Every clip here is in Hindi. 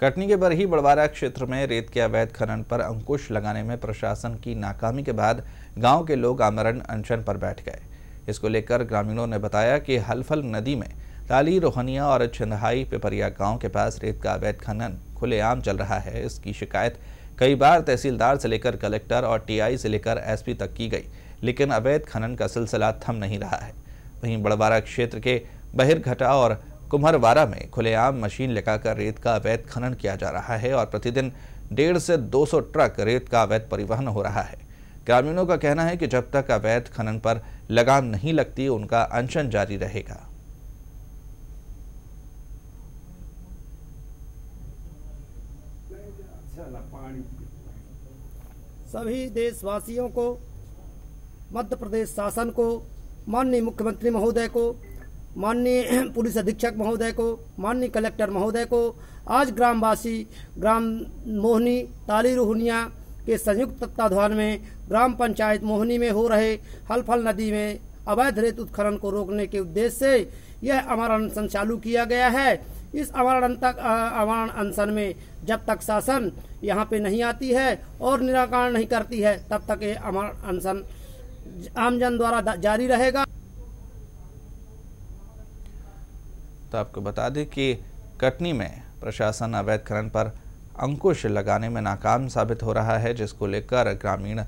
कटनी के बरही बड़वारा क्षेत्र में रेत के अवैध खनन पर अंकुश लगाने में प्रशासन की नाकामी के बाद गांव के लोग आमरण अनशन पर बैठ गए इसको लेकर ग्रामीणों ने बताया कि हलफल नदी में ताली रोहनिया और छिंदहाई पिपरिया गांव के पास रेत का अवैध खनन खुलेआम चल रहा है इसकी शिकायत कई बार तहसीलदार से लेकर कलेक्टर और टी से लेकर एस तक की गई लेकिन अवैध खनन का सिलसिला थम नहीं रहा है वहीं बड़वारा क्षेत्र के बहिरघटा और कुम्हरवारा में खुलेआम मशीन लगाकर रेत का अवैध खनन किया जा रहा है और प्रतिदिन डेढ़ से 200 ट्रक रेत का अवैध परिवहन हो रहा है ग्रामीणों का कहना है कि जब तक अवैध खनन पर लगाम नहीं लगती उनका अनशन जारी रहेगा सभी देशवासियों को मध्य प्रदेश शासन को माननीय मुख्यमंत्री महोदय को माननीय पुलिस अधीक्षक महोदय को माननीय कलेक्टर महोदय को आज ग्रामवासी ग्राम मोहनी ताली रोहनिया के संयुक्त तत्वाधान में ग्राम पंचायत मोहनी में हो रहे हलफल नदी में अवैध रेत उत्खनन को रोकने के उद्देश्य से यह अमरण अनशन चालू किया गया है इस अमरण तक अमरण अनशन में जब तक शासन यहाँ पे नहीं आती है और निराकरण नहीं करती है तब तक ये अमरण अनशन आमजन द्वारा जारी रहेगा तो आपको बता दें कि कटनी में प्रशासन अवैध खनन पर अंकुश लगाने में नाकाम साबित हो रहा है जिसको लेकर ग्रामीण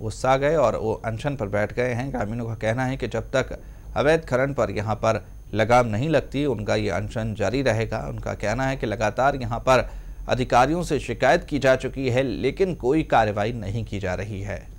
गुस्सा गए और वो अनशन पर बैठ गए हैं ग्रामीणों का कहना है कि जब तक अवैध खनन पर यहाँ पर लगाम नहीं लगती उनका ये अनशन जारी रहेगा उनका कहना है कि लगातार यहाँ पर अधिकारियों से शिकायत की जा चुकी है लेकिन कोई कार्रवाई नहीं की जा रही है